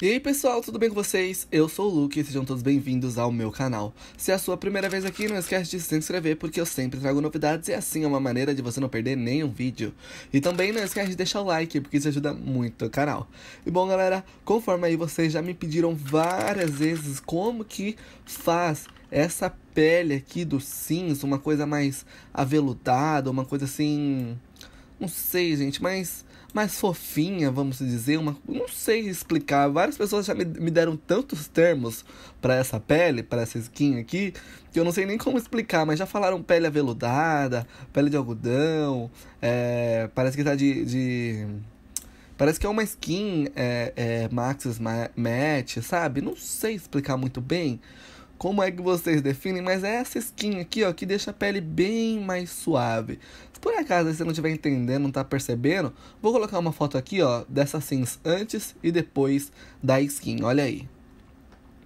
E aí pessoal, tudo bem com vocês? Eu sou o Luke e sejam todos bem-vindos ao meu canal. Se é a sua primeira vez aqui, não esquece de se inscrever porque eu sempre trago novidades e assim é uma maneira de você não perder nenhum vídeo. E também não esquece de deixar o like porque isso ajuda muito o canal. E bom galera, conforme aí vocês já me pediram várias vezes como que faz essa pele aqui do cinza, uma coisa mais aveludada, uma coisa assim... Não sei gente, mas mais fofinha, vamos dizer, uma, não sei explicar. Várias pessoas já me, me deram tantos termos para essa pele, para essa skin aqui, que eu não sei nem como explicar, mas já falaram pele aveludada, pele de algodão, é, parece que tá de, de... Parece que é uma skin é, é, Match, sabe? Não sei explicar muito bem como é que vocês definem, mas é essa skin aqui, ó, que deixa a pele bem mais suave. Se por acaso você não estiver entendendo, não tá percebendo, vou colocar uma foto aqui, ó, dessas skins antes e depois da skin, olha aí.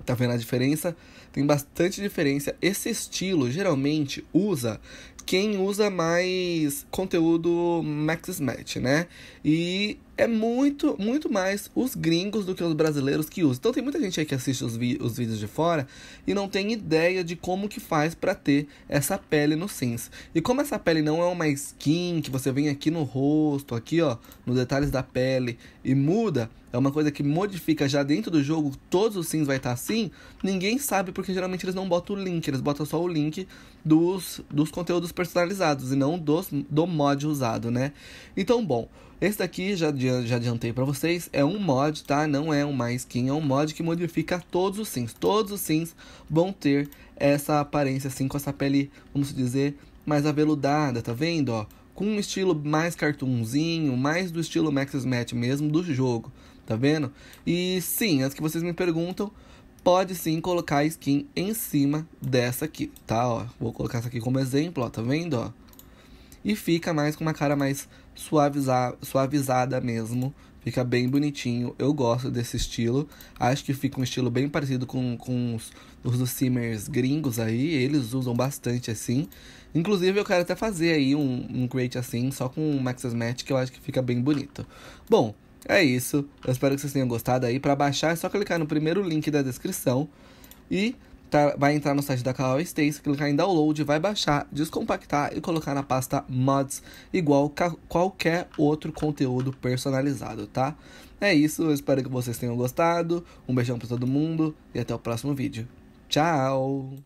Tá vendo a diferença? Tem bastante diferença. Esse estilo geralmente usa quem usa mais conteúdo Max Match, né? E é muito, muito mais os gringos do que os brasileiros que usam. Então tem muita gente aí que assiste os, os vídeos de fora e não tem ideia de como que faz para ter essa pele no Sims. E como essa pele não é uma skin que você vem aqui no rosto, aqui ó, nos detalhes da pele e muda, é uma coisa que modifica já dentro do jogo, todos os sims vai estar tá assim, ninguém sabe porque geralmente eles não botam o link, eles botam só o link dos, dos conteúdos personalizados e não dos, do mod usado, né? Então, bom, esse daqui, já, já adiantei para vocês, é um mod, tá? Não é um mais skin, é um mod que modifica todos os sims. Todos os sims vão ter essa aparência assim, com essa pele, vamos dizer, mais aveludada, tá vendo, ó? Com um estilo mais cartoonzinho, mais do estilo Maxis Match mesmo do jogo, tá vendo? E sim, as que vocês me perguntam, pode sim colocar a skin em cima dessa aqui, tá? Ó, vou colocar essa aqui como exemplo, ó, tá vendo, ó? E fica mais com uma cara mais suaviza suavizada mesmo. Fica bem bonitinho. Eu gosto desse estilo. Acho que fica um estilo bem parecido com, com os, os do Simmers gringos aí. Eles usam bastante assim. Inclusive, eu quero até fazer aí um, um create assim, só com o Max's Match, que eu acho que fica bem bonito. Bom, é isso. Eu espero que vocês tenham gostado aí. Para baixar, é só clicar no primeiro link da descrição. E tá, vai entrar no site da Kalal States, clicar em download, vai baixar, descompactar e colocar na pasta mods, igual qualquer outro conteúdo personalizado, tá? É isso, eu espero que vocês tenham gostado. Um beijão para todo mundo e até o próximo vídeo. Tchau!